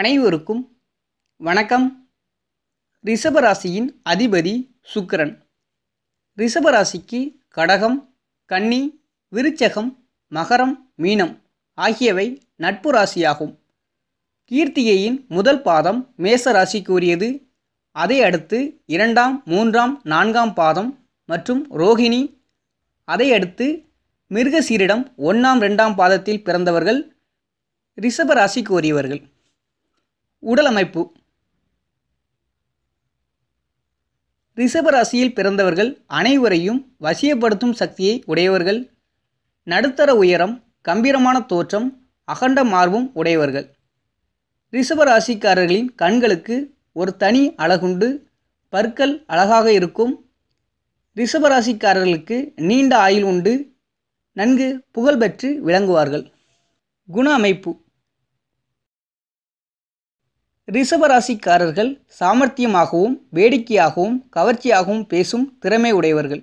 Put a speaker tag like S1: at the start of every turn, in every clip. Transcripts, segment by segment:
S1: அனைவருக்கும் வணக்கம் ரிஷபராசியின் அதிபதி சுக்கரன் ரிஷபராசிக்கு கடகம் கன்னி விருச்சகம் மகரம் மீனம் ஆகியவை நட்பு ராசியாகும் கீர்த்திகையின் முதல் பாதம் மேச ராசிக்கு உரியது அதை அடுத்து இரண்டாம் மூன்றாம் நான்காம் பாதம் மற்றும் ரோஹிணி அதை அடுத்து மிருகசீரிடம் ஒன்றாம் ரெண்டாம் பாதத்தில் பிறந்தவர்கள் ரிஷபராசிக்கு உரியவர்கள் உடல் அமைப்பு ரிஷபராசியில் பிறந்தவர்கள் அனைவரையும் வசியப்படுத்தும் சக்தியை உடையவர்கள் நடுத்தர உயரம் கம்பீரமான தோற்றம் அகண்ட மார்பும் உடையவர்கள் ரிஷபராசிக்காரர்களின் கண்களுக்கு ஒரு தனி அழகுண்டு பற்கள் அழகாக இருக்கும் ரிஷபராசிக்காரர்களுக்கு நீண்ட ஆயுள் உண்டு நன்கு புகழ்பெற்று விளங்குவார்கள் குண அமைப்பு ரிஷபராசிக்காரர்கள் சாமர்த்தியமாகவும் வேடிக்கையாகவும் கவர்ச்சியாகவும் பேசும் திறமை உடையவர்கள்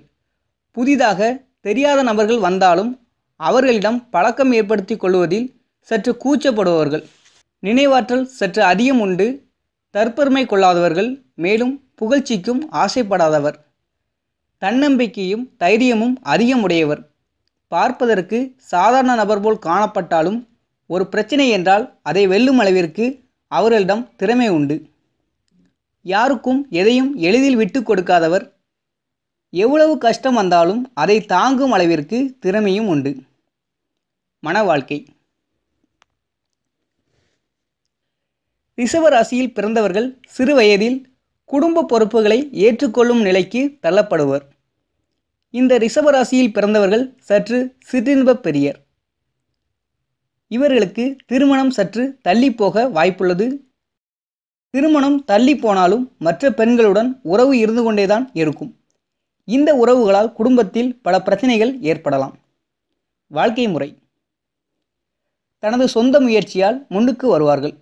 S1: புதிதாக தெரியாத நபர்கள் வந்தாலும் அவர்களிடம் பழக்கம் ஏற்படுத்தி கொள்வதில் சற்று கூச்சப்படுபவர்கள் நினைவாற்றல் சற்று அதிகம் உண்டு தற்பெருமை கொள்ளாதவர்கள் மேலும் புகழ்ச்சிக்கும் ஆசைப்படாதவர் தன்னம்பிக்கையும் தைரியமும் அதிகம் உடையவர் பார்ப்பதற்கு சாதாரண நபர் போல் காணப்பட்டாலும் ஒரு பிரச்சனை என்றால் அதை வெல்லும் அளவிற்கு அவர்களிடம் திறமை உண்டு யாருக்கும் எதையும் எளிதில் விட்டு கொடுக்காதவர் எவ்வளவு கஷ்டம் வந்தாலும் அதை தாங்கும் அளவிற்கு திறமையும் உண்டு மன வாழ்க்கை ரிஷவராசியில் பிறந்தவர்கள் சிறு வயதில் குடும்ப பொறுப்புகளை ஏற்றுக்கொள்ளும் நிலைக்கு தள்ளப்படுவர் இந்த ரிஷபராசியில் பிறந்தவர்கள் சற்று சிற்றின்பப் பெரியர் இவர்களுக்கு திருமணம் சற்று தள்ளி போக வாய்ப்புள்ளது திருமணம் தள்ளி போனாலும் மற்ற பெண்களுடன் உறவு இருந்து கொண்டேதான் இருக்கும் இந்த உறவுகளால் குடும்பத்தில் பல பிரச்சனைகள் ஏற்படலாம் வாழ்க்கை முறை தனது சொந்த முயற்சியால் முன்னுக்கு வருவார்கள்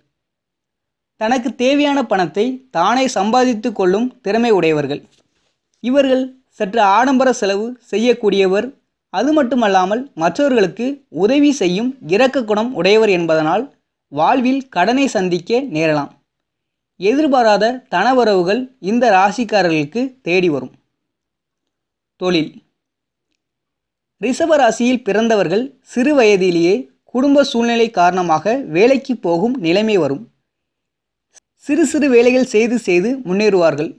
S1: தனக்கு தேவையான பணத்தை தானே சம்பாதித்து கொள்ளும் திறமை உடையவர்கள் இவர்கள் சற்று ஆடம்பர செலவு செய்யக்கூடியவர் அது மட்டுமல்லாமல் மற்றவர்களுக்கு உதவி செய்யும் இரக்க குணம் உடையவர் என்பதனால் வாழ்வில் கடனை சந்திக்க நேரலாம் எதிர்பாராத தனவரவுகள் இந்த ராசிக்காரர்களுக்கு தேடி வரும் தொழில் ரிஷபராசியில் பிறந்தவர்கள் சிறு வயதிலேயே குடும்ப சூழ்நிலை காரணமாக வேலைக்கு போகும் நிலைமை வரும் சிறு சிறு வேலைகள் செய்து செய்து முன்னேறுவார்கள்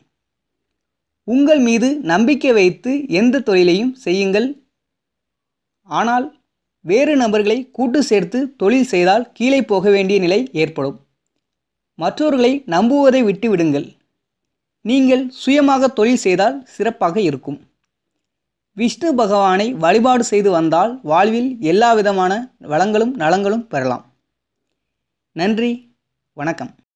S1: உங்கள் மீது நம்பிக்கை வைத்து எந்த தொழிலையும் செய்யுங்கள் ஆனால் வேறு நபர்களை கூட்டு சேர்த்து தொழில் செய்தால் கீழே போக வேண்டிய நிலை ஏற்படும் மற்றவர்களை நம்புவதை விட்டு விடுங்கள் நீங்கள் சுயமாக தொழில் செய்தால் சிறப்பாக இருக்கும் விஷ்ணு பகவானை வழிபாடு செய்து வந்தால் வாழ்வில் எல்லா விதமான வளங்களும் நலங்களும் பெறலாம் நன்றி வணக்கம்